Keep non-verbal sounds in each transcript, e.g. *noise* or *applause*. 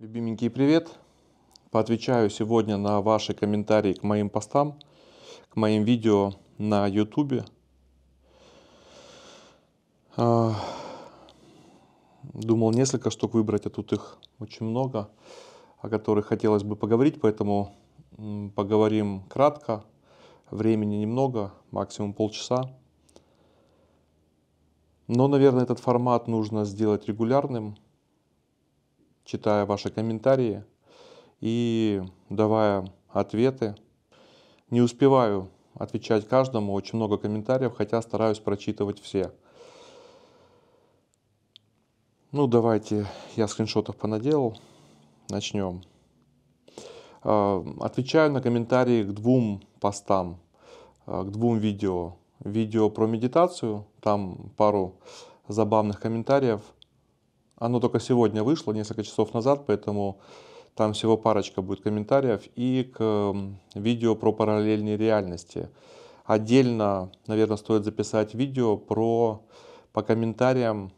Любименький привет! Поотвечаю сегодня на ваши комментарии к моим постам, к моим видео на YouTube. А, думал несколько штук выбрать, а тут их очень много, о которых хотелось бы поговорить, поэтому поговорим кратко. Времени немного, максимум полчаса. Но, наверное, этот формат нужно сделать регулярным – читая ваши комментарии и давая ответы. Не успеваю отвечать каждому, очень много комментариев, хотя стараюсь прочитывать все. Ну, давайте, я скриншотов понаделал, начнем. А, отвечаю на комментарии к двум постам, а, к двум видео. Видео про медитацию, там пару забавных комментариев – оно только сегодня вышло, несколько часов назад, поэтому там всего парочка будет комментариев. И к видео про параллельные реальности. Отдельно, наверное, стоит записать видео про, по комментариям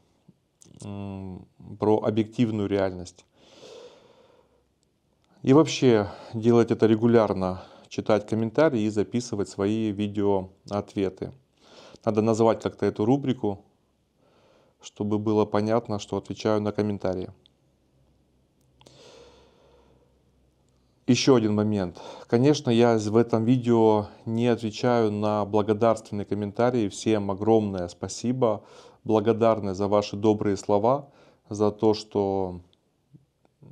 про объективную реальность. И вообще делать это регулярно, читать комментарии и записывать свои видео-ответы. Надо называть как-то эту рубрику чтобы было понятно, что отвечаю на комментарии. Еще один момент. Конечно, я в этом видео не отвечаю на благодарственные комментарии. Всем огромное спасибо. Благодарны за ваши добрые слова, за то, что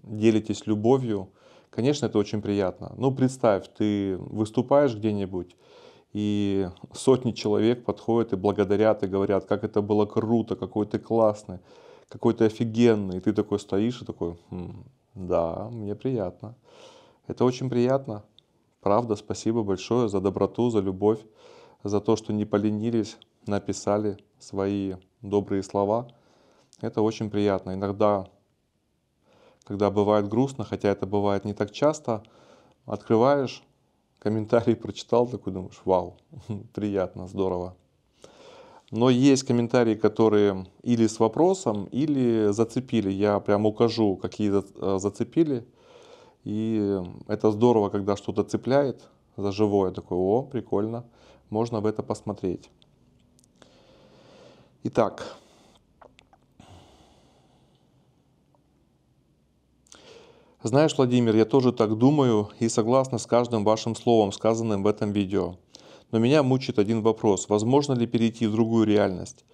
делитесь любовью. Конечно, это очень приятно. Но ну, представь, ты выступаешь где-нибудь, и сотни человек подходят и благодарят, и говорят, как это было круто, какой ты классный, какой ты офигенный. И ты такой стоишь и такой, «М, «Хм, да, мне приятно. Это очень приятно. Правда, спасибо большое за доброту, за любовь, за то, что не поленились, написали свои добрые слова. Это очень приятно. Иногда, когда бывает грустно, хотя это бывает не так часто, открываешь комментарий прочитал, такой думаешь, вау, *laughs* приятно, здорово. Но есть комментарии, которые или с вопросом, или зацепили. Я прям укажу, какие э, зацепили. И это здорово, когда что-то цепляет за живое. Такое, о, прикольно, можно в это посмотреть. Итак, Знаешь, Владимир, я тоже так думаю и согласна с каждым вашим словом, сказанным в этом видео. Но меня мучит один вопрос. Возможно ли перейти в другую реальность?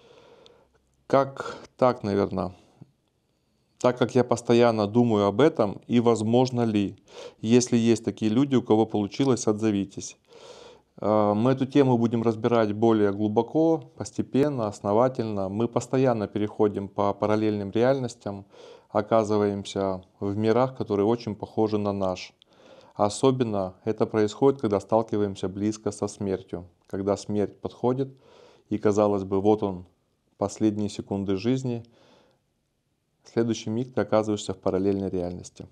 Как так, наверное? Так как я постоянно думаю об этом, и возможно ли? Если есть такие люди, у кого получилось, отзовитесь. Э, мы эту тему будем разбирать более глубоко, постепенно, основательно. Мы постоянно переходим по параллельным реальностям, оказываемся в мирах, которые очень похожи на наш. Особенно это происходит, когда сталкиваемся близко со смертью, когда смерть подходит, и казалось бы, вот он, последние секунды жизни, в следующий миг ты оказываешься в параллельной реальности.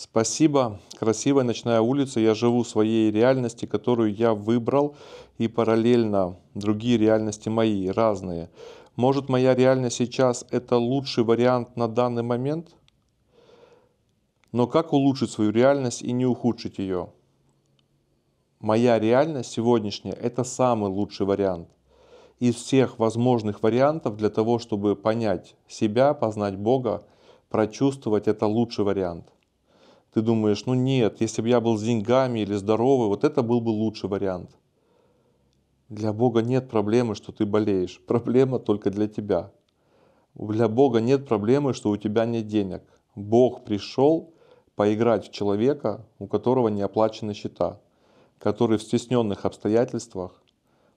Спасибо, красивая ночная улица, я живу своей реальности, которую я выбрал, и параллельно другие реальности мои, разные. Может моя реальность сейчас это лучший вариант на данный момент? Но как улучшить свою реальность и не ухудшить ее? Моя реальность сегодняшняя – это самый лучший вариант из всех возможных вариантов для того, чтобы понять себя, познать Бога, прочувствовать – это лучший вариант ты думаешь, ну нет, если бы я был с деньгами или здоровый, вот это был бы лучший вариант. Для Бога нет проблемы, что ты болеешь. *laughs* Проблема только для тебя. Для Бога нет проблемы, что у тебя нет денег. Бог пришел поиграть в человека, у которого не оплачены счета, который в стесненных обстоятельствах,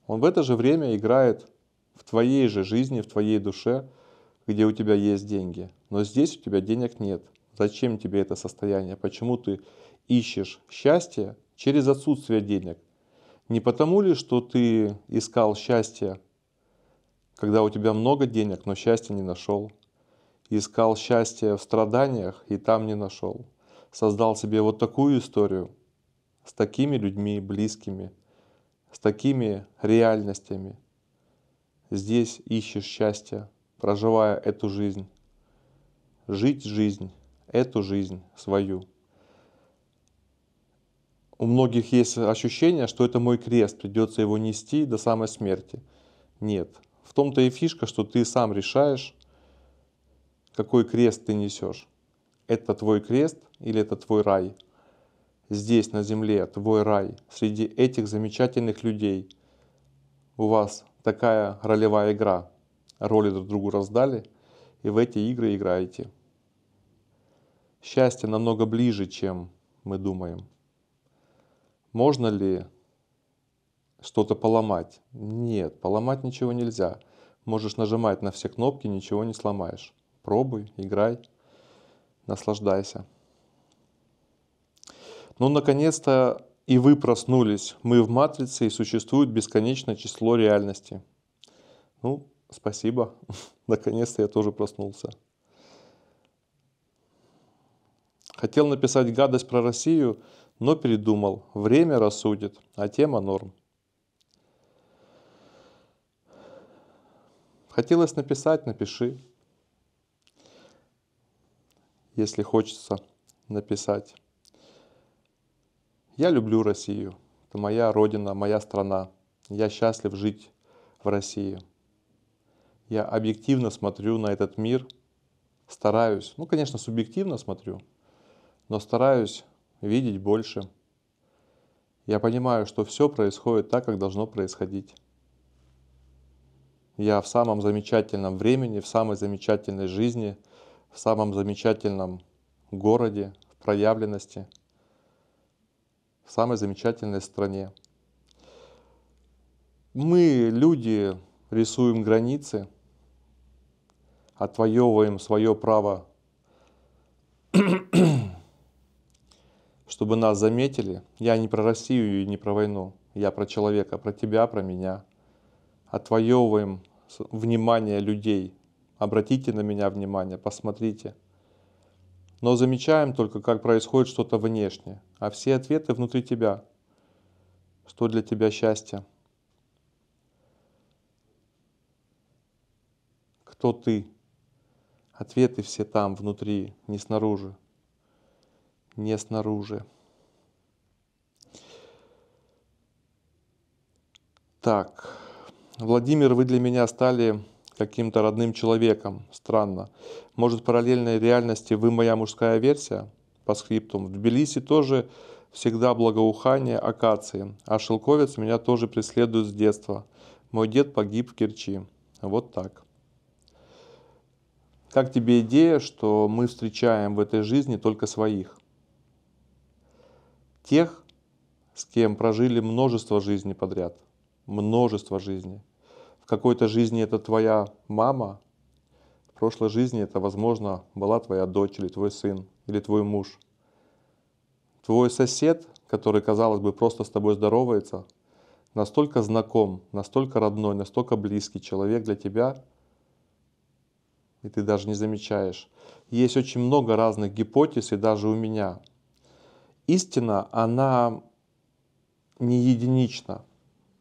он в это же время играет в твоей же жизни, в твоей душе, где у тебя есть деньги. Но здесь у тебя денег нет – Зачем тебе это состояние? Почему ты ищешь счастье через отсутствие денег? Не потому ли, что ты искал счастье, когда у тебя много денег, но счастья не нашел? Искал счастье в страданиях и там не нашел. Создал себе вот такую историю с такими людьми близкими, с такими реальностями. Здесь ищешь счастье, проживая эту жизнь. Жить жизнь эту жизнь свою. У многих есть ощущение, что это мой крест, придется его нести до самой смерти. Нет. В том-то и фишка, что ты сам решаешь, какой крест ты несешь. Это твой крест или это твой рай? Здесь, на земле, твой рай, среди этих замечательных людей. У вас такая ролевая игра. Роли друг другу раздали, и в эти игры играете. Счастье намного ближе, чем мы думаем. Можно ли что-то поломать? Нет, поломать ничего нельзя. Можешь нажимать на все кнопки, ничего не сломаешь. Пробуй, играй, наслаждайся. Ну, наконец-то и вы проснулись. Мы в матрице, и существует бесконечное число реальностей. Ну, спасибо. *laughs* Наконец-то я тоже проснулся. Хотел написать гадость про Россию, но передумал. Время рассудит, а тема норм. Хотелось написать, напиши. Если хочется написать. Я люблю Россию. Это моя родина, моя страна. Я счастлив жить в России. Я объективно смотрю на этот мир, стараюсь. Ну, конечно, субъективно смотрю – но стараюсь видеть больше. Я понимаю, что все происходит так, как должно происходить. Я в самом замечательном времени, в самой замечательной жизни, в самом замечательном городе, в проявленности, в самой замечательной стране. Мы, люди, рисуем границы, отвоевываем свое право чтобы нас заметили. Я не про Россию и не про войну. Я про человека, про тебя, про меня. Отвоевываем внимание людей. Обратите на меня внимание, посмотрите. Но замечаем только, как происходит что-то внешнее. А все ответы внутри тебя. Что для тебя счастье? Кто ты? Ответы все там, внутри, не снаружи не снаружи. Так, Владимир, вы для меня стали каким-то родным человеком. Странно. Может, в параллельной реальности вы моя мужская версия? По скриптум. В Тбилиси тоже всегда благоухание акации, а шелковец меня тоже преследует с детства. Мой дед погиб в Керчи. Вот так. Как тебе идея, что мы встречаем в этой жизни только своих? тех, с кем прожили множество жизней подряд. Множество жизней. В какой-то жизни это твоя мама, в прошлой жизни это, возможно, была твоя дочь или твой сын или твой муж. Твой сосед, который, казалось бы, просто с тобой здоровается, настолько знаком, настолько родной, настолько близкий человек для тебя, и ты даже не замечаешь. Есть очень много разных гипотез, и даже у меня – истина, она не единична.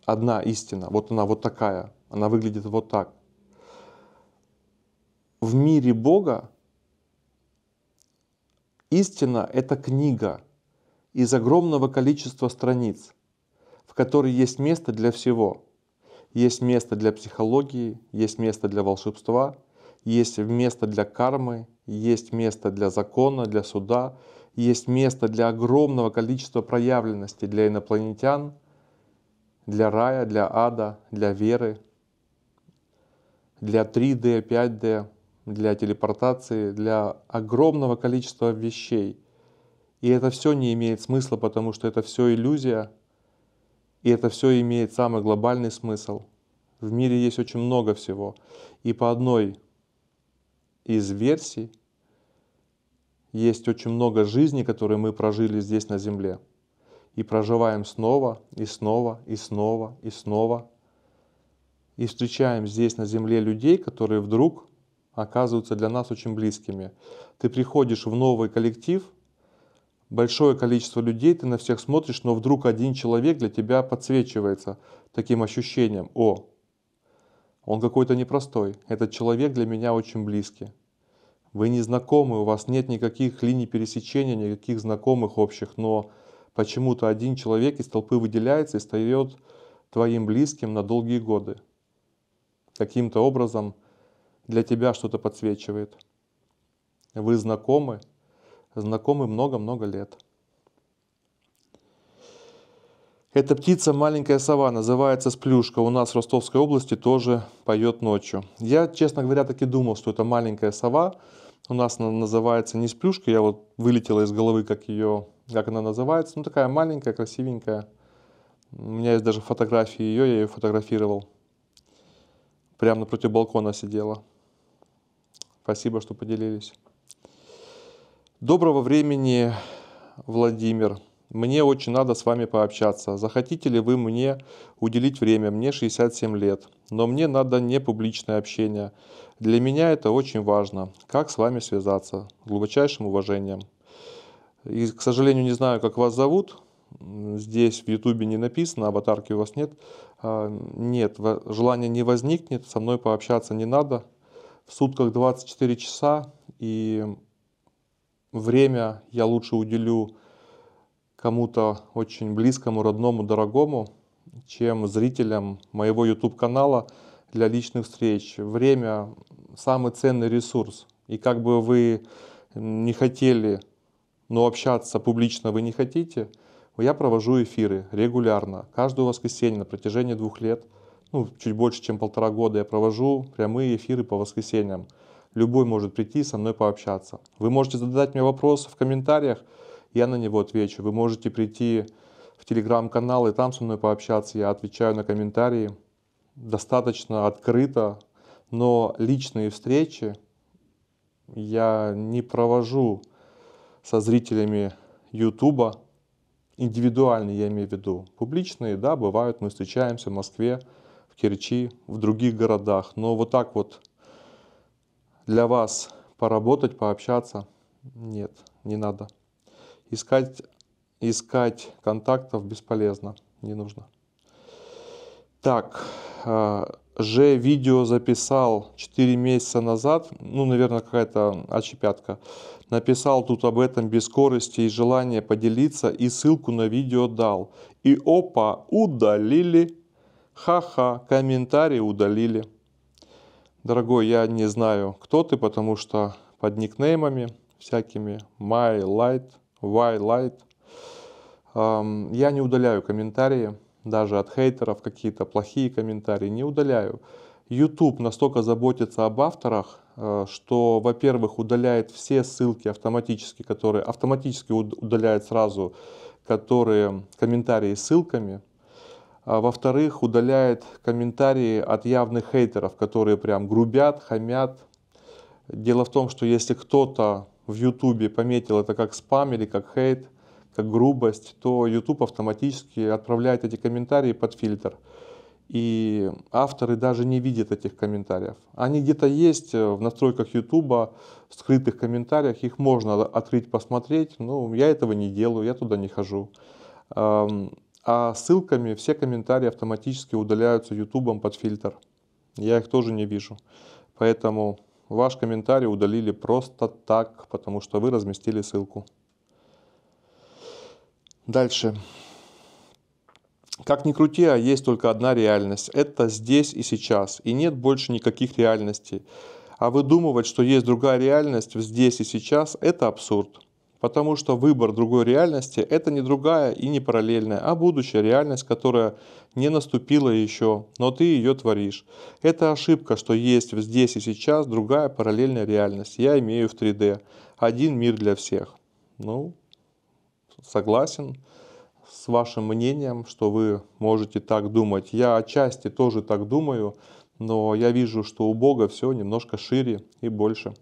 Одна истина, вот она вот такая, она выглядит вот так. В мире Бога истина — это книга из огромного количества страниц, в которой есть место для всего. Есть место для психологии, есть место для волшебства, есть место для кармы, есть место для закона, для суда, есть место для огромного количества проявленности для инопланетян, для рая, для ада, для веры, для 3D, 5D, для телепортации, для огромного количества вещей. И это все не имеет смысла, потому что это все иллюзия, и это все имеет самый глобальный смысл. В мире есть очень много всего. И по одной из версий есть очень много жизней, которые мы прожили здесь на Земле. И проживаем снова, и снова, и снова, и снова. И встречаем здесь на Земле людей, которые вдруг оказываются для нас очень близкими. Ты приходишь в новый коллектив, большое количество людей, ты на всех смотришь, но вдруг один человек для тебя подсвечивается таким ощущением, о, он какой-то непростой, этот человек для меня очень близкий. Вы не знакомы, у вас нет никаких линий пересечения, никаких знакомых общих, но почему-то один человек из толпы выделяется и стает твоим близким на долгие годы. Каким-то образом для тебя что-то подсвечивает. Вы знакомы, знакомы много-много лет. Эта птица маленькая сова, называется сплюшка. У нас в Ростовской области тоже поет ночью. Я, честно говоря, так и думал, что это маленькая сова, у нас она называется не сплюшка, я вот вылетела из головы, как ее, как она называется, ну такая маленькая, красивенькая. У меня есть даже фотографии ее, я ее фотографировал. Прямо напротив балкона сидела. Спасибо, что поделились. Доброго времени, Владимир. Мне очень надо с вами пообщаться. Захотите ли вы мне уделить время? Мне 67 лет но мне надо не публичное общение. Для меня это очень важно. Как с вами связаться? С глубочайшим уважением. И, к сожалению, не знаю, как вас зовут. Здесь в Ютубе не написано, аватарки у вас нет. А, нет, желания не возникнет, со мной пообщаться не надо. В сутках 24 часа, и время я лучше уделю кому-то очень близкому, родному, дорогому, чем зрителям моего YouTube-канала для личных встреч. Время – самый ценный ресурс. И как бы вы не хотели, но общаться публично вы не хотите, я провожу эфиры регулярно, каждое воскресенье на протяжении двух лет, ну, чуть больше, чем полтора года я провожу прямые эфиры по воскресеньям. Любой может прийти со мной пообщаться. Вы можете задать мне вопросы в комментариях, я на него отвечу. Вы можете прийти в телеграм-канал и там со мной пообщаться. Я отвечаю на комментарии достаточно открыто, но личные встречи я не провожу со зрителями Ютуба, индивидуальные я имею в виду. Публичные, да, бывают, мы встречаемся в Москве, в Керчи, в других городах. Но вот так вот для вас поработать, пообщаться, нет, не надо. Искать искать контактов бесполезно, не нужно. Так, э, же видео записал 4 месяца назад, ну, наверное, какая-то очепятка. Написал тут об этом без скорости и желания поделиться, и ссылку на видео дал. И опа, удалили. Ха-ха, комментарии удалили. Дорогой, я не знаю, кто ты, потому что под никнеймами всякими My Light, Why Light – я не удаляю комментарии, даже от хейтеров какие-то плохие комментарии не удаляю. YouTube настолько заботится об авторах, э, что, во-первых, удаляет все ссылки автоматически, которые автоматически удаляет сразу, которые комментарии с ссылками. А, во-вторых, удаляет комментарии от явных хейтеров, которые прям грубят, хамят. Дело в том, что если кто-то в YouTube пометил это как спам или как хейт, как грубость, то YouTube автоматически отправляет эти комментарии под фильтр. И авторы даже не видят этих комментариев. Они где-то есть э, в настройках YouTube, в скрытых комментариях, их можно открыть, посмотреть, но я этого не делаю, я туда не хожу. А ссылками все комментарии автоматически удаляются YouTube под фильтр. Я их тоже не вижу. Поэтому ваш комментарий удалили просто так, потому что вы разместили ссылку. Дальше. Как ни крути, а есть только одна реальность. Это здесь и сейчас. И нет больше никаких реальностей. А выдумывать, что есть другая реальность здесь и сейчас, это абсурд. Потому что выбор другой реальности – это не другая и не параллельная, а будущая реальность, которая не наступила еще, но ты ее творишь. Это ошибка, что есть здесь и сейчас другая параллельная реальность. Я имею в 3D. Один мир для всех. Ну, согласен с вашим мнением, что вы можете так думать. Я отчасти тоже так думаю, но я вижу, что у Бога все немножко шире и больше.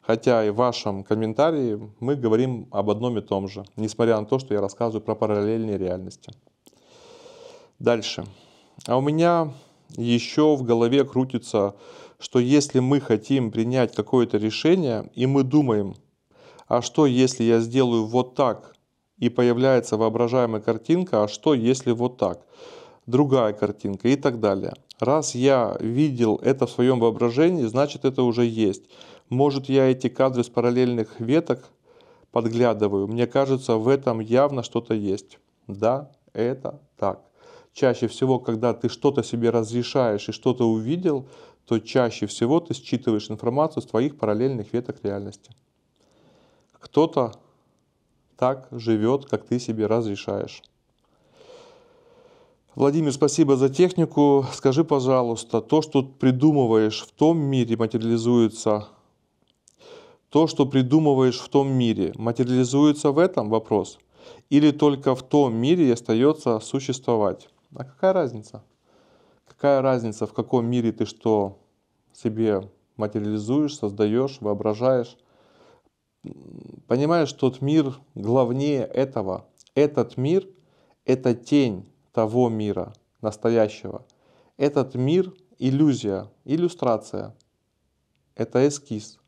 Хотя и в вашем комментарии мы говорим об одном и том же, несмотря на то, что я рассказываю про параллельные реальности. Дальше. А у меня еще в голове крутится, что если мы хотим принять какое-то решение, и мы думаем – а что если я сделаю вот так, и появляется воображаемая картинка, а что если вот так, другая картинка и так далее. Раз я видел это в своем воображении, значит это уже есть. Может я эти кадры с параллельных веток подглядываю, мне кажется в этом явно что-то есть. Да, это так. Чаще всего, когда ты что-то себе разрешаешь и что-то увидел, то чаще всего ты считываешь информацию с твоих параллельных веток реальности. Кто-то так живет, как ты себе разрешаешь. Владимир, спасибо за технику. Скажи, пожалуйста, то, что придумываешь в том мире, материализуется то, что придумываешь в том мире, материализуется в этом вопрос? Или только в том мире и остается существовать? А какая разница? Какая разница, в каком мире ты что себе материализуешь, создаешь, воображаешь? понимаешь, тот мир главнее этого. Этот мир — это тень того мира настоящего. Этот мир — иллюзия, иллюстрация. Это эскиз.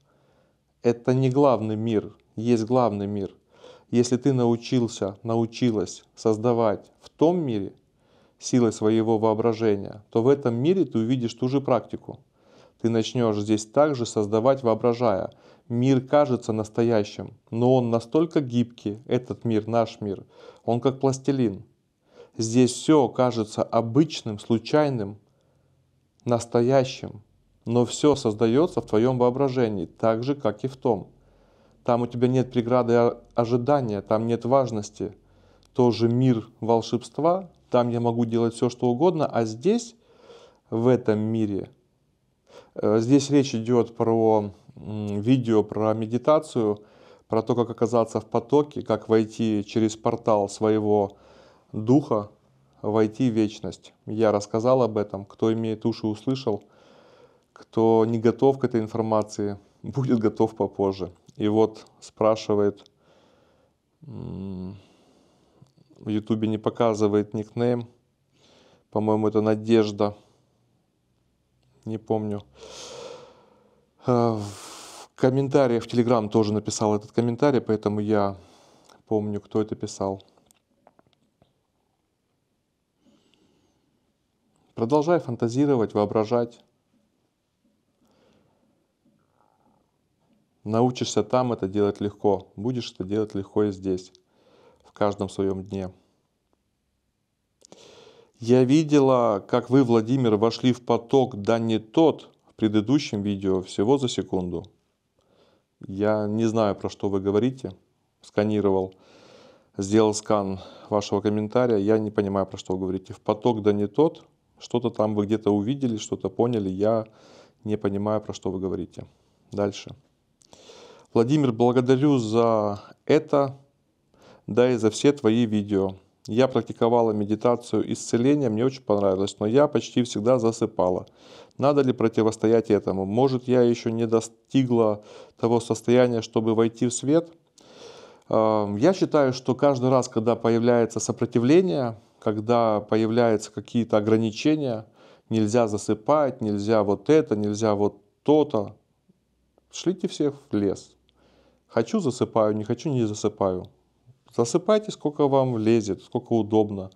Это не главный мир, есть главный мир. Если ты научился, научилась создавать в том мире силой своего воображения, то в этом мире ты увидишь ту же практику. Ты начнешь здесь также создавать, воображая — Мир кажется настоящим, но он настолько гибкий, этот мир, наш мир, он как пластилин. Здесь все кажется обычным, случайным, настоящим, но все создается в твоем воображении, так же, как и в том. Там у тебя нет преграды ожидания, там нет важности. Тоже мир волшебства, там я могу делать все, что угодно, а здесь, в этом мире, э, здесь речь идет про видео про медитацию, про то, как оказаться в потоке, как войти через портал своего духа, войти в вечность. Я рассказал об этом. Кто имеет уши, услышал. Кто не готов к этой информации, *laughs* будет готов попозже. И вот спрашивает, в Ютубе не показывает никнейм. По-моему, это Надежда. Не помню. А, комментариях в Телеграм тоже написал этот комментарий, поэтому я помню, кто это писал. Продолжай фантазировать, воображать. Научишься там это делать легко, будешь это делать легко и здесь, в каждом своем дне. Я видела, как вы, Владимир, вошли в поток, да не тот, в предыдущем видео всего за секунду. Я не знаю, про что вы говорите. Сканировал, сделал скан вашего комментария. Я не понимаю, про что вы говорите. В поток да не тот. Что-то там вы где-то увидели, что-то поняли. Я не понимаю, про что вы говорите. Дальше. Владимир, благодарю за это, да и за все твои видео. Я практиковала медитацию исцеления, мне очень понравилось, но я почти всегда засыпала. Надо ли противостоять этому? Может, я еще не достигла того состояния, чтобы войти в свет? Эм, я считаю, что каждый раз, когда появляется сопротивление, когда появляются какие-то ограничения, нельзя засыпать, нельзя вот это, нельзя вот то-то, шлите всех в лес. Хочу засыпаю, не хочу не засыпаю. Засыпайте, сколько вам влезет, сколько удобно.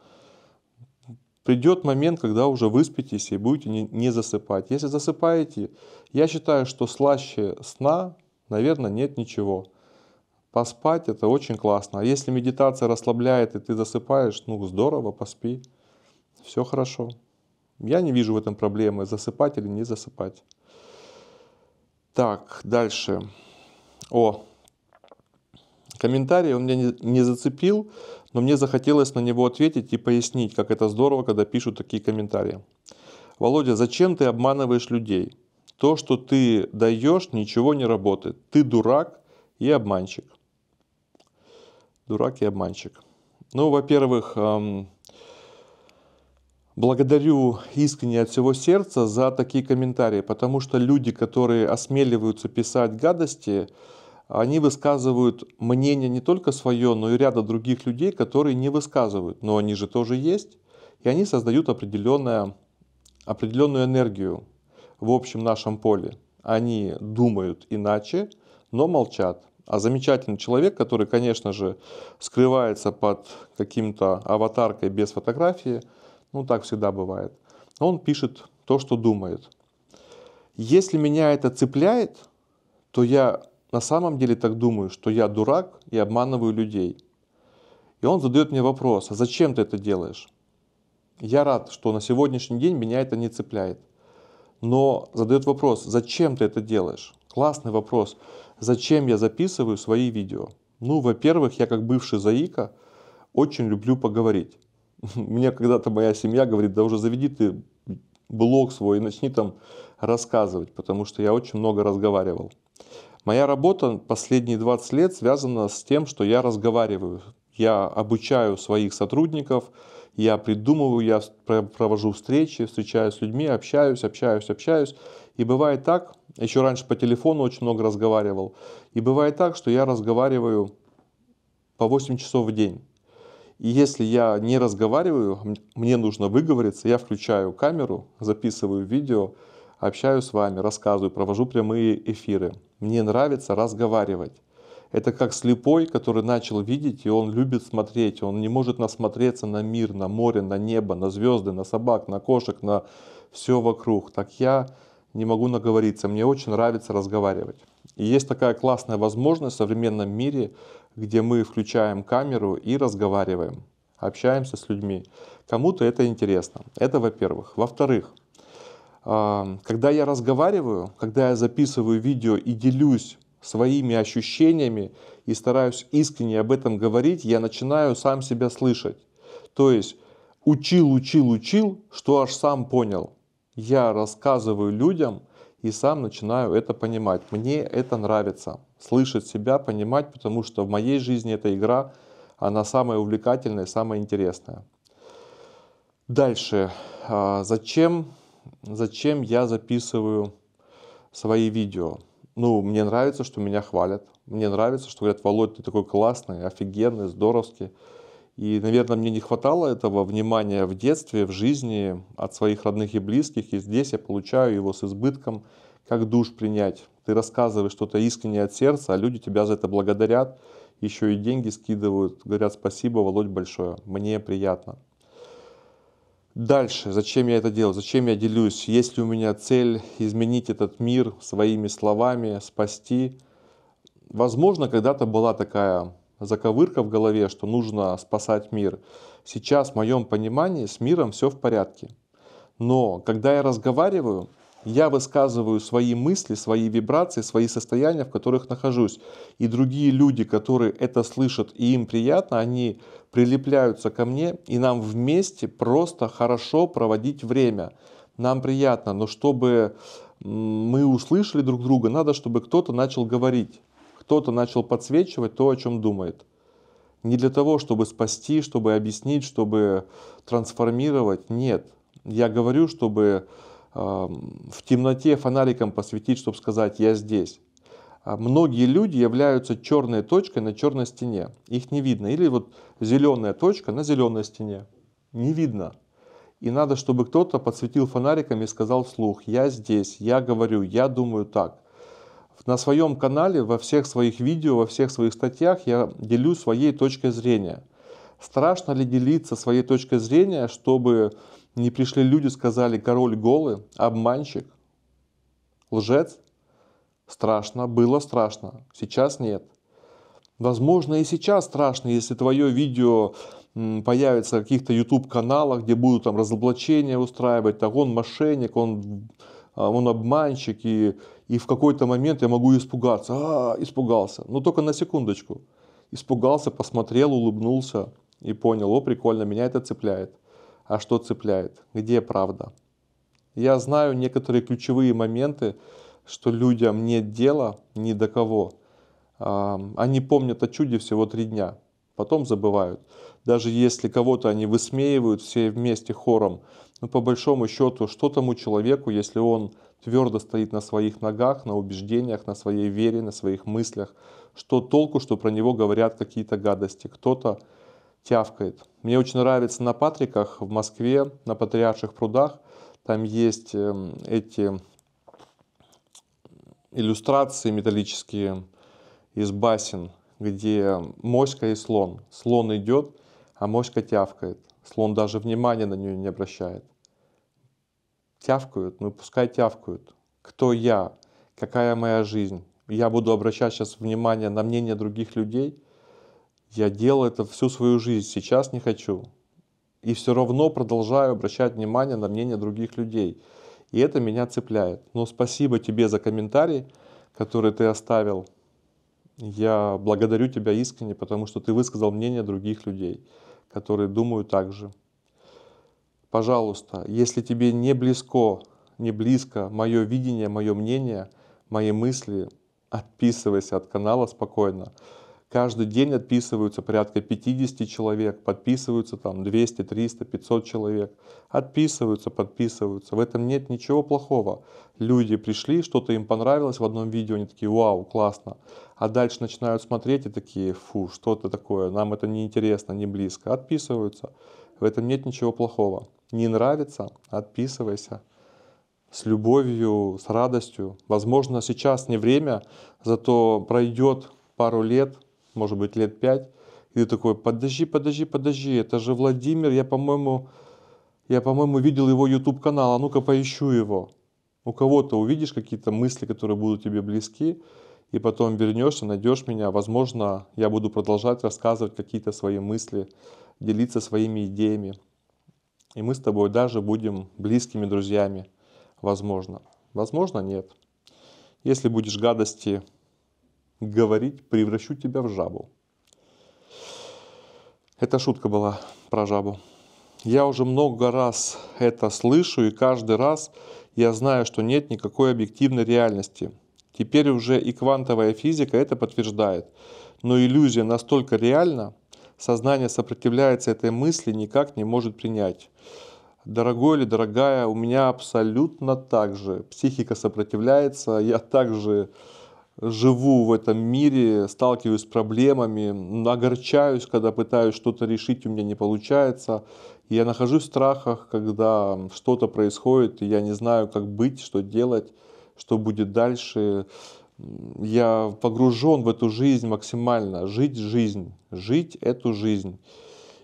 Придет момент, когда уже выспитесь и будете не засыпать. Если засыпаете, я считаю, что слаще сна, наверное, нет ничего. Поспать это очень классно. А если медитация расслабляет и ты засыпаешь, ну здорово, поспи. Все хорошо. Я не вижу в этом проблемы, засыпать или не засыпать. Так, дальше. О, комментарий, он меня не зацепил, но мне захотелось на него ответить и пояснить, как это здорово, когда пишут такие комментарии. Володя, зачем ты обманываешь людей? То, что ты даешь, ничего не работает. Ты дурак и обманщик. Дурак и обманщик. Ну, во-первых, эм, благодарю искренне от всего сердца за такие комментарии, потому что люди, которые осмеливаются писать гадости, они высказывают мнение не только свое, но и ряда других людей, которые не высказывают, но они же тоже есть, и они создают определенное, определенную энергию в общем нашем поле. Они думают иначе, но молчат. А замечательный человек, который, конечно же, скрывается под каким-то аватаркой без фотографии, ну так всегда бывает, он пишет то, что думает. Если меня это цепляет, то я на самом деле так думаю, что я дурак и обманываю людей. И он задает мне вопрос, а зачем ты это делаешь? Я рад, что на сегодняшний день меня это не цепляет. Но задает вопрос, зачем ты это делаешь? Классный вопрос. Зачем я записываю свои видео? Ну, во-первых, я как бывший заика очень люблю поговорить. *laughs* Мне когда-то моя семья говорит, да уже заведи ты блог свой и начни там рассказывать, потому что я очень много разговаривал. Моя работа последние 20 лет связана с тем, что я разговариваю, я обучаю своих сотрудников, я придумываю, я провожу встречи, встречаюсь с людьми, общаюсь, общаюсь, общаюсь. И бывает так, еще раньше по телефону очень много разговаривал, и бывает так, что я разговариваю по 8 часов в день. И если я не разговариваю, мне нужно выговориться, я включаю камеру, записываю видео, общаюсь с вами, рассказываю, провожу прямые эфиры. Мне нравится разговаривать. Это как слепой, который начал видеть, и он любит смотреть. Он не может насмотреться на мир, на море, на небо, на звезды, на собак, на кошек, на все вокруг. Так я не могу наговориться. Мне очень нравится разговаривать. И есть такая классная возможность в современном мире, где мы включаем камеру и разговариваем, общаемся с людьми. Кому-то это интересно. Это во-первых. Во-вторых, когда я разговариваю, когда я записываю видео и делюсь своими ощущениями и стараюсь искренне об этом говорить, я начинаю сам себя слышать. То есть учил, учил, учил, что аж сам понял. Я рассказываю людям и сам начинаю это понимать. Мне это нравится. Слышать себя, понимать, потому что в моей жизни эта игра, она самая увлекательная, самая интересная. Дальше. А, зачем зачем я записываю свои видео. Ну, мне нравится, что меня хвалят. Мне нравится, что говорят, Володь, ты такой классный, офигенный, здоровский. И, наверное, мне не хватало этого внимания в детстве, в жизни от своих родных и близких. И здесь я получаю его с избытком, как душ принять. Ты рассказываешь что-то искренне от сердца, а люди тебя за это благодарят. Еще и деньги скидывают, говорят спасибо, Володь, большое, мне приятно. Дальше, зачем я это делаю, зачем я делюсь, ли у меня цель изменить этот мир своими словами, спасти. Возможно, когда-то была такая заковырка в голове, что нужно спасать мир. Сейчас в моем понимании с миром все в порядке. Но когда я разговариваю, я высказываю свои мысли, свои вибрации, свои состояния, в которых нахожусь. И другие люди, которые это слышат и им приятно, они прилепляются ко мне, и нам вместе просто хорошо проводить время. Нам приятно, но чтобы мы услышали друг друга, надо, чтобы кто-то начал говорить, кто-то начал подсвечивать то, о чем думает. Не для того, чтобы спасти, чтобы объяснить, чтобы трансформировать. Нет. Я говорю, чтобы в темноте фонариком посветить, чтобы сказать «я здесь». А многие люди являются черной точкой на черной стене. Их не видно. Или вот зеленая точка на зеленой стене. Не видно. И надо, чтобы кто-то подсветил фонариком и сказал вслух «я здесь», «я говорю», «я думаю так». На своем канале, во всех своих видео, во всех своих статьях я делю своей точкой зрения. Страшно ли делиться своей точкой зрения, чтобы не пришли люди, сказали, король голый, обманщик, лжец. Страшно, было страшно, сейчас нет. Возможно, и сейчас страшно, если твое видео появится в каких-то YouTube-каналах, где будут там разоблачения устраивать, так он мошенник, он, а, он обманщик, и, и в какой-то момент я могу испугаться. А, испугался. Но только на секундочку. Испугался, посмотрел, улыбнулся и понял, о, прикольно, меня это цепляет а что цепляет, где правда. Я знаю некоторые ключевые моменты, что людям нет дела ни до кого. А, они помнят о чуде всего три дня, потом забывают. Даже если кого-то они высмеивают все вместе хором, но ну, по большому счету, что тому человеку, если он твердо стоит на своих ногах, на убеждениях, на своей вере, на своих мыслях, что толку, что про него говорят какие-то гадости. Кто-то тявкает. Мне очень нравится на Патриках в Москве, на Патриарших прудах. Там есть эм, эти иллюстрации металлические из басен, где моська и слон. Слон идет, а моська тявкает. Слон даже внимания на нее не обращает. Тявкают, ну пускай тявкают. Кто я? Какая моя жизнь? Я буду обращать сейчас внимание на мнение других людей – я делал это всю свою жизнь, сейчас не хочу. И все равно продолжаю обращать внимание на мнение других людей. И это меня цепляет. Но спасибо тебе за комментарий, который ты оставил. Я благодарю тебя искренне, потому что ты высказал мнение других людей, которые думают так же. Пожалуйста, если тебе не близко, не близко мое видение, мое мнение, мои мысли, отписывайся от канала спокойно Каждый день отписываются порядка 50 человек, подписываются там 200, 300, 500 человек. Отписываются, подписываются. В этом нет ничего плохого. Люди пришли, что-то им понравилось в одном видео, они такие, вау, классно. А дальше начинают смотреть и такие, фу, что-то такое, нам это не интересно, не близко. Отписываются. В этом нет ничего плохого. Не нравится, отписывайся с любовью, с радостью. Возможно, сейчас не время, зато пройдет пару лет, может быть, лет пять. И ты такой, подожди, подожди, подожди, это же Владимир, я, по-моему, я, по-моему, видел его YouTube-канал, а ну-ка поищу его. У кого-то увидишь какие-то мысли, которые будут тебе близки, и потом вернешься, найдешь меня. Возможно, я буду продолжать рассказывать какие-то свои мысли, делиться своими идеями. И мы с тобой даже будем близкими друзьями, возможно. Возможно, нет. Если будешь гадости говорить «превращу тебя в жабу». Это шутка была про жабу. Я уже много раз это слышу, и каждый раз я знаю, что нет никакой объективной реальности. Теперь уже и квантовая физика это подтверждает. Но иллюзия настолько реальна, сознание сопротивляется этой мысли, никак не может принять. Дорогой или дорогая, у меня абсолютно так же. Психика сопротивляется, я также живу в этом мире, сталкиваюсь с проблемами, огорчаюсь, когда пытаюсь что-то решить, у меня не получается. я нахожусь в страхах, когда что-то происходит, и я не знаю, как быть, что делать, что будет дальше. Я погружен в эту жизнь максимально. Жить жизнь, жить эту жизнь.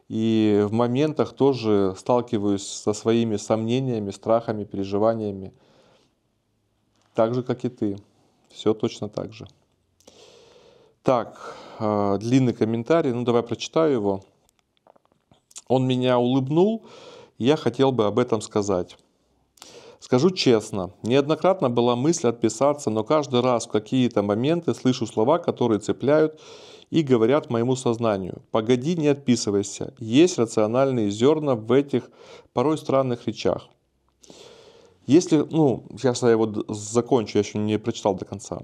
И в моментах тоже сталкиваюсь со своими сомнениями, страхами, переживаниями. Так же, как и ты. Все точно так же. Так, э, длинный комментарий. Ну, давай прочитаю его. Он меня улыбнул. Я хотел бы об этом сказать. Скажу честно, неоднократно была мысль отписаться, но каждый раз в какие-то моменты слышу слова, которые цепляют и говорят моему сознанию. Погоди, не отписывайся. Есть рациональные зерна в этих порой странных речах. Если, ну, сейчас я его закончу, я еще не прочитал до конца.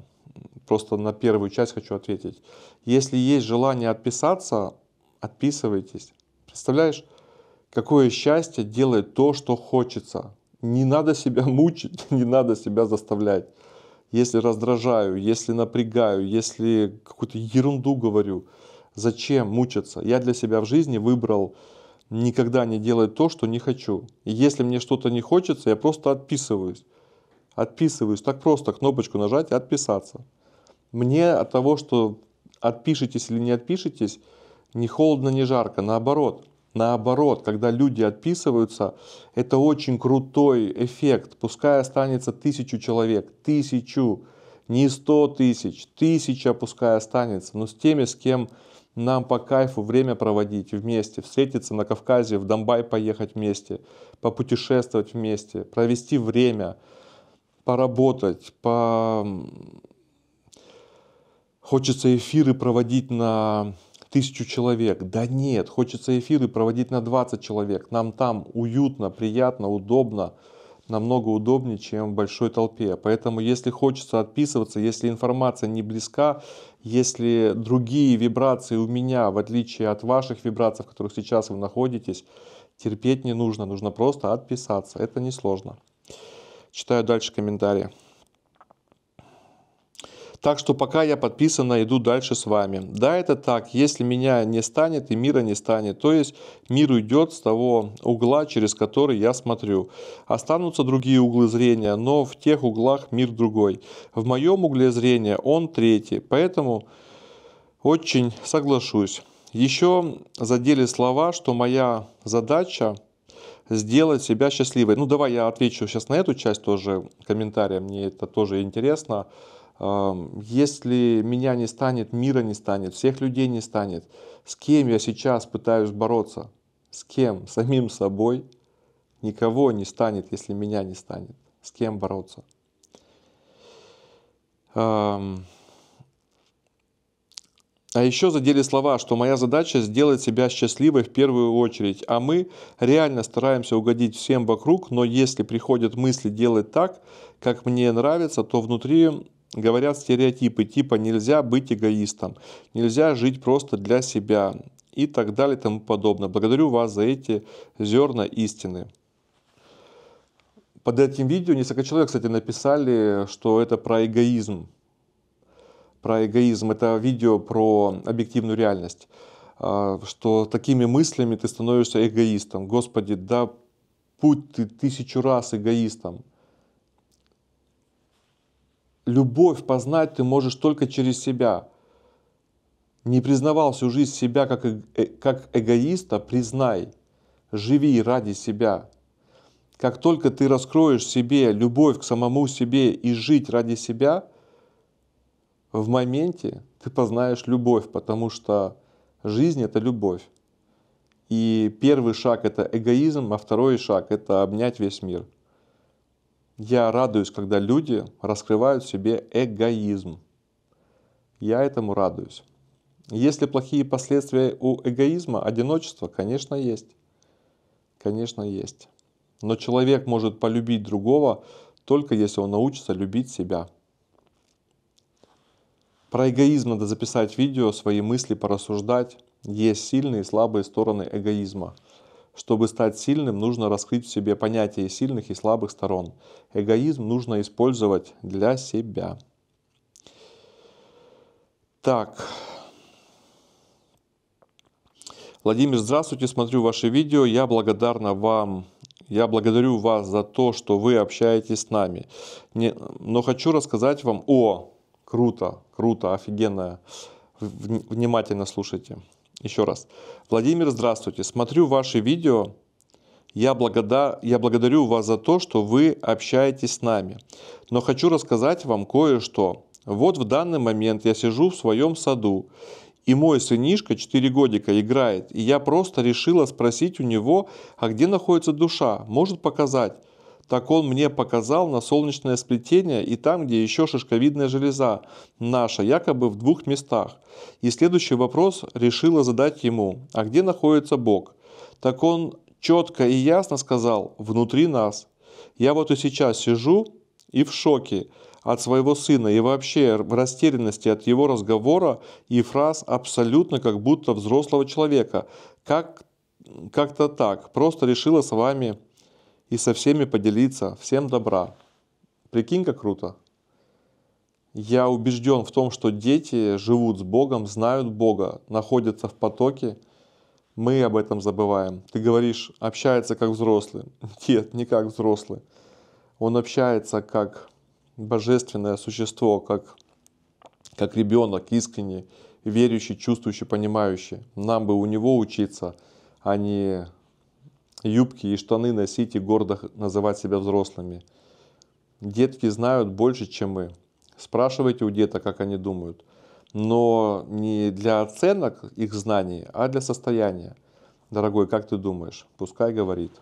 Просто на первую часть хочу ответить. Если есть желание отписаться, отписывайтесь. Представляешь, какое счастье делать то, что хочется. Не надо себя *laughs* мучить, не надо себя заставлять. Если раздражаю, если напрягаю, если какую-то ерунду говорю, зачем мучиться? Я для себя в жизни выбрал никогда не делать то, что не хочу. И если мне что-то не хочется, я просто отписываюсь. Отписываюсь, так просто, кнопочку нажать и отписаться. Мне от того, что отпишетесь или не отпишетесь, не холодно, не жарко, наоборот. Наоборот, когда люди отписываются, это очень крутой эффект. Пускай останется тысячу человек, тысячу, не сто тысяч, тысяча пускай останется, но с теми, с кем нам по кайфу время проводить вместе, встретиться на Кавказе, в Донбай поехать вместе, попутешествовать вместе, провести время, поработать, по... хочется эфиры проводить на тысячу человек. Да нет, хочется эфиры проводить на 20 человек. Нам там уютно, приятно, удобно намного удобнее, чем в большой толпе. Поэтому, если хочется отписываться, если информация не близка, если другие вибрации у меня, в отличие от ваших вибраций, в которых сейчас вы находитесь, терпеть не нужно, нужно просто отписаться. Это несложно. Читаю дальше комментарии. Так что пока я подписан, а иду дальше с вами. Да, это так. Если меня не станет и мира не станет. То есть мир уйдет с того угла, через который я смотрю. Останутся другие углы зрения, но в тех углах мир другой. В моем угле зрения он третий. Поэтому очень соглашусь. Еще задели слова, что моя задача сделать себя счастливой. Ну, давай я отвечу сейчас на эту часть тоже комментария, мне это тоже интересно если меня не станет, мира не станет, всех людей не станет, с кем я сейчас пытаюсь бороться? С кем? *laughs* Самим собой? Никого не станет, если меня не станет. С кем бороться? А еще задели слова, что моя задача сделать себя счастливой в первую очередь, а мы реально стараемся угодить всем вокруг, но если приходят мысли делать так, как мне нравится, то внутри Говорят стереотипы типа «нельзя быть эгоистом», «нельзя жить просто для себя» и так далее и тому подобное. Благодарю вас за эти зерна истины. Под этим видео несколько человек, кстати, написали, что это про эгоизм. Про эгоизм. Это видео про объективную реальность. А, что такими мыслями ты становишься эгоистом. Господи, да будь ты тысячу раз эгоистом любовь познать ты можешь только через себя. Не признавал всю жизнь себя как, э, э, как эгоиста, признай, живи ради себя. Как только ты раскроешь себе любовь к самому себе и жить ради себя, в моменте ты познаешь любовь, потому что жизнь — это любовь. И первый шаг — это эгоизм, а второй шаг — это обнять весь мир — я радуюсь, когда люди раскрывают в себе эгоизм. Я этому радуюсь. Есть ли плохие последствия у эгоизма, одиночества? Конечно, есть. Конечно, есть. Но человек может полюбить другого, только если он научится любить себя. Про эгоизм надо записать видео, свои мысли порассуждать. Есть сильные и слабые стороны эгоизма – чтобы стать сильным, нужно раскрыть в себе понятие сильных и слабых сторон. Эгоизм нужно использовать для себя. Так. Владимир, здравствуйте, смотрю ваши видео. Я благодарна вам я благодарю вас за то, что вы общаетесь с нами. Не, но хочу рассказать вам о... Круто, круто, офигенно. Внимательно слушайте. Еще раз. Владимир, здравствуйте. Смотрю ваши видео. Я, благода... Я благодарю вас за то, что вы общаетесь с нами. Но хочу рассказать вам кое-что. Вот в данный момент я сижу в своем саду, и мой сынишка 4 годика играет, и я просто решила спросить у него, а где находится душа, может показать так он мне показал на солнечное сплетение и там, где еще шишковидная железа, наша, якобы в двух местах. И следующий вопрос решила задать ему, а где находится Бог? Так он четко и ясно сказал, внутри нас. Я вот и сейчас сижу и в шоке от своего сына и вообще в растерянности от его разговора и фраз абсолютно как будто взрослого человека. Как как-то так, просто решила с вами и со всеми поделиться. Всем добра. Прикинь, как круто. Я убежден в том, что дети живут с Богом, знают Бога, находятся в потоке. Мы об этом забываем. Ты говоришь, общается как взрослый. *laughs* Нет, не как взрослый. Он общается как божественное существо, как, как ребенок искренне, верующий, чувствующий, понимающий. Нам бы у него учиться, а не юбки и штаны носить и гордо называть себя взрослыми. Детки знают больше, чем мы. Спрашивайте у деток, как они думают. Но не для оценок их знаний, а для состояния. Дорогой, как ты думаешь? Пускай говорит.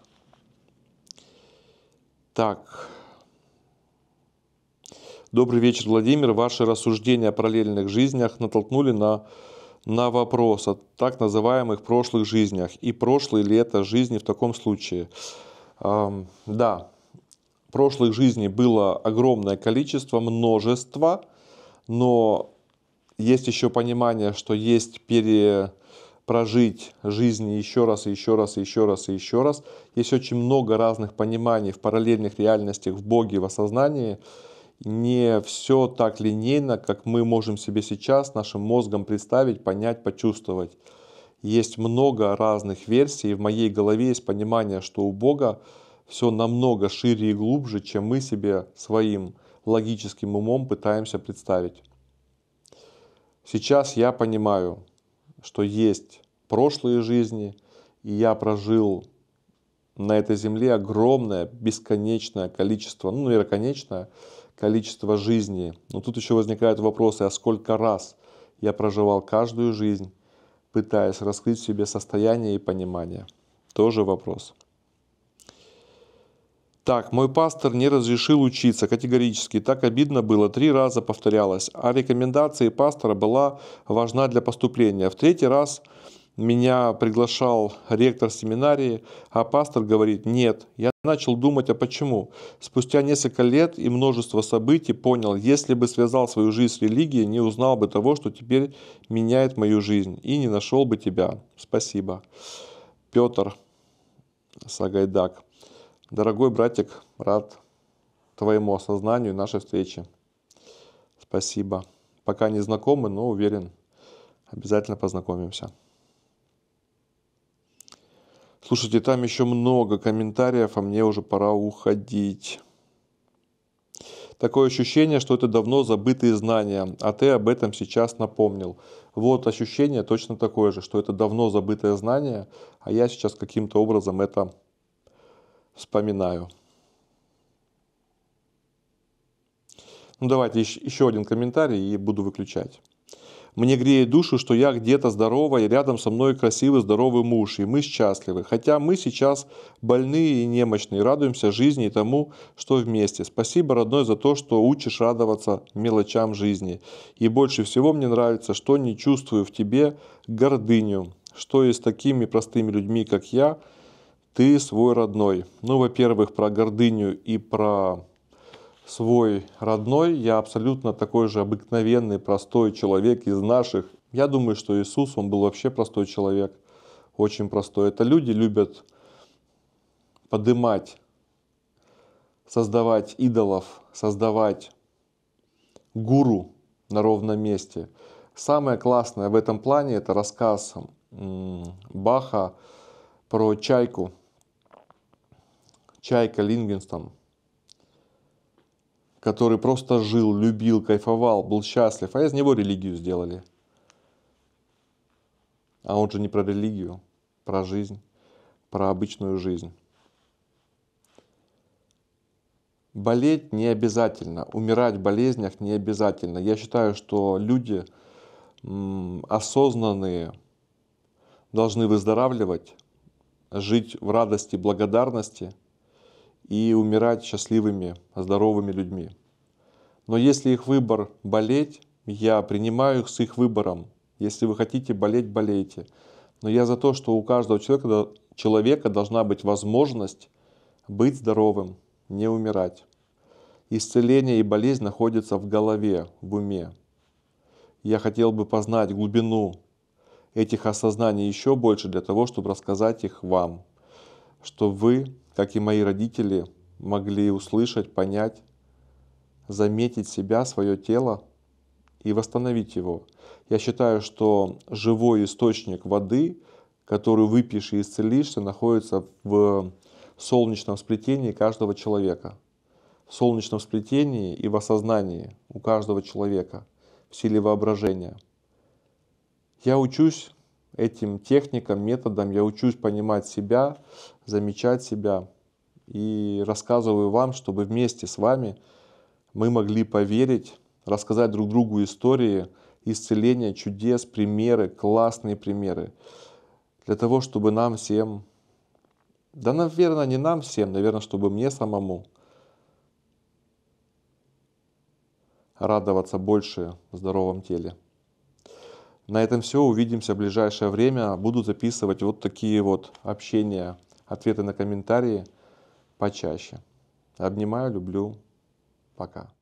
Так. Добрый вечер, Владимир. Ваши рассуждения о параллельных жизнях натолкнули на на вопрос о так называемых прошлых жизнях и прошлые ли это жизни в таком случае. Да, прошлых жизней было огромное количество, множество, но есть еще понимание, что есть перепрожить жизни еще раз, и еще раз, и еще раз, и еще раз. Есть очень много разных пониманий в параллельных реальностях, в Боге, в осознании – не все так линейно, как мы можем себе сейчас нашим мозгом представить, понять, почувствовать. Есть много разных версий, и в моей голове есть понимание, что у Бога все намного шире и глубже, чем мы себе своим логическим умом пытаемся представить. Сейчас я понимаю, что есть прошлые жизни, и я прожил на этой земле огромное, бесконечное количество, ну, наверное, конечное, количество жизни. Но тут еще возникают вопросы, а сколько раз я проживал каждую жизнь, пытаясь раскрыть в себе состояние и понимание. Тоже вопрос. Так, мой пастор не разрешил учиться категорически. Так обидно было, три раза повторялось. А рекомендация пастора была важна для поступления. В третий раз – меня приглашал ректор семинарии, а пастор говорит «нет». Я начал думать, а почему? Спустя несколько лет и множество событий понял, если бы связал свою жизнь с религией, не узнал бы того, что теперь меняет мою жизнь, и не нашел бы тебя. Спасибо. Петр Сагайдак. Дорогой братик, рад твоему осознанию и нашей встрече. Спасибо. Пока не знакомы, но уверен, обязательно познакомимся. Слушайте, там еще много комментариев, а мне уже пора уходить. Такое ощущение, что это давно забытые знания, а ты об этом сейчас напомнил. Вот ощущение точно такое же, что это давно забытое знание, а я сейчас каким-то образом это вспоминаю. Ну давайте еще один комментарий и буду выключать. Мне греет душу, что я где-то здорова, и рядом со мной красивый здоровый муж, и мы счастливы. Хотя мы сейчас больные и немощные, радуемся жизни и тому, что вместе. Спасибо, родной, за то, что учишь радоваться мелочам жизни. И больше всего мне нравится, что не чувствую в тебе гордыню, что и с такими простыми людьми, как я, ты свой родной. Ну, во-первых, про гордыню и про свой родной, я абсолютно такой же обыкновенный, простой человек из наших. Я думаю, что Иисус, он был вообще простой человек, очень простой. Это люди любят подымать, создавать идолов, создавать гуру на ровном месте. Самое классное в этом плане это рассказ Баха про чайку. Чайка Лингенстон который просто жил, любил, кайфовал, был счастлив, а из него религию сделали. А он же не про религию, про жизнь, про обычную жизнь. Болеть не обязательно, умирать в болезнях не обязательно. Я считаю, что люди осознанные должны выздоравливать, жить в радости, благодарности – и умирать счастливыми, здоровыми людьми. Но если их выбор болеть, я принимаю их с их выбором. Если вы хотите болеть, болейте. Но я за то, что у каждого человека, человека должна быть возможность быть здоровым, не умирать. Исцеление и болезнь находятся в голове, в уме. Я хотел бы познать глубину этих осознаний еще больше для того, чтобы рассказать их вам, что вы как и мои родители, могли услышать, понять, заметить себя, свое тело и восстановить его. Я считаю, что живой источник воды, которую выпьешь и исцелишься, находится в солнечном сплетении каждого человека. В солнечном сплетении и в осознании у каждого человека, в силе воображения. Я учусь этим техникам, методам я учусь понимать себя, замечать себя и рассказываю вам, чтобы вместе с вами мы могли поверить, рассказать друг другу истории, исцеления, чудес, примеры, классные примеры. Для того, чтобы нам всем, да, наверное, не нам всем, наверное, чтобы мне самому радоваться больше в здоровом теле. На этом все. Увидимся в ближайшее время. Буду записывать вот такие вот общения, ответы на комментарии почаще. Обнимаю, люблю. Пока.